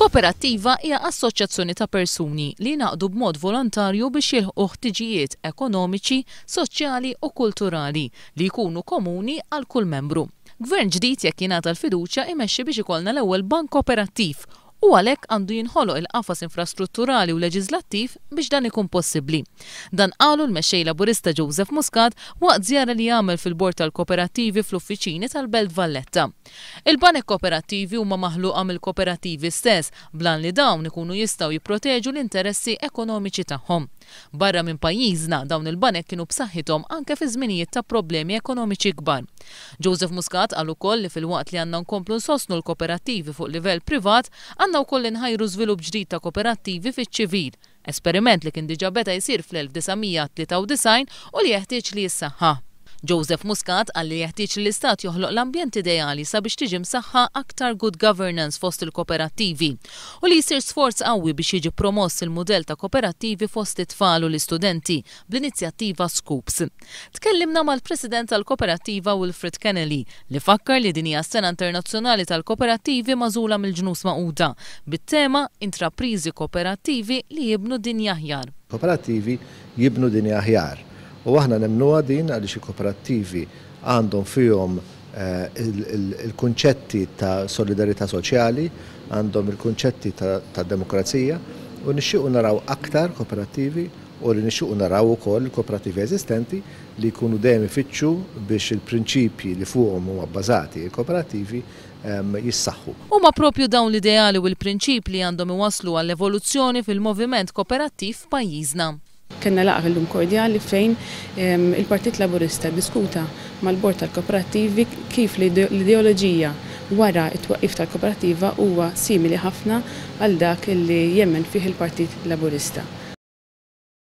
Kooperattiva hija assoċjazzjoni ta' persuni li naqdu b'mod volontarju biex jilħu ħtiġijiet ekonomiċi, soċjali u kulturali li jkunu komuni għal kull membru. Gvern ġdid jekk jingħata l-fiduċja imexxi biex ikollna l-ewwel bank kooperattiv u għalhekk għandu jinħolo il-qafas infrastrutturali u leġislattiv biex dan ikun possibbli. Dan qalu l-mexxej laburista Joseph Muscat waqt żjara li jagħmel fil-bord tal-kooperativi fl-uffiċini tal-Belt Valletta. Il-banek kooperativi huma maħluqa mill-kooperativi stess blan li dawn ikunu jistgħu jipproteġu l-interessi ekonomiċi tagħhom. Barra minn pajjiżna dawn il-banek kienu b'saħħithom anke fi żminijiet ta' problemi ekonomiċi kbar. Joseph Muscat għal ukoll li fil-waqt li għandna nkomplu nsosnu l-kooperativi fuq livell privat u wkoll inħajru żvilupp ġdid ta' kooperattivi fiċ-ċivil, esperiment li kien diġa jisir jsir fl-1993 u li jeħtieġ li jissaħħa. Joseph Muscat għalli jeħtieġ l-Istat joħloq l-ambjent ideali sabiex tiġi msaħħa aktar good governance fost il-kooperattivi u li jisir sforz qawwi biex jiġi promoss il-modell ta' kooperattivi fost it-tfal u l-istudenti bl-inizjattiva Scoops. Tkellimna mal-President tal-Kooperattiva Wilfred Kennelly li fakkar li dinija s-sena internazzjonali tal-kooperattivi mażula mill-ġnus maquda bit-tema intraprizi kooperattivi li jibnu dinja aħjar. Kooperattivi jibnu dinja aħjar U aħna nemnuha din għaliex il-kooperattivi għandhom fihom eh, il-kunċetti ta' solidarita soċjali, għandhom il-kunċetti ta' demokrazija u nixxiequ naraw aktar kooperativi u li nixuq naraw ukoll kooperativi eżistenti li jkunu dejjem ifittxu biex il-prinċipji li fuqhom huma bbażati il-kooperativi ehm, jissaħħu. Huma propju dawn l-ideali u l-prinċipji li għandhom iwaslu għall-evoluzzjoni fil-moviment kooperattiv pajjiżna. Kenna laqa l-lum kordjali fejn il-Partit Laburista diskuta mal-Bord tal-Kooperativi kif l-ideoloġija wara it-twaqif tal kooperativa huwa simili ħafna għal dak li jemmen fih il-Partit Laburista.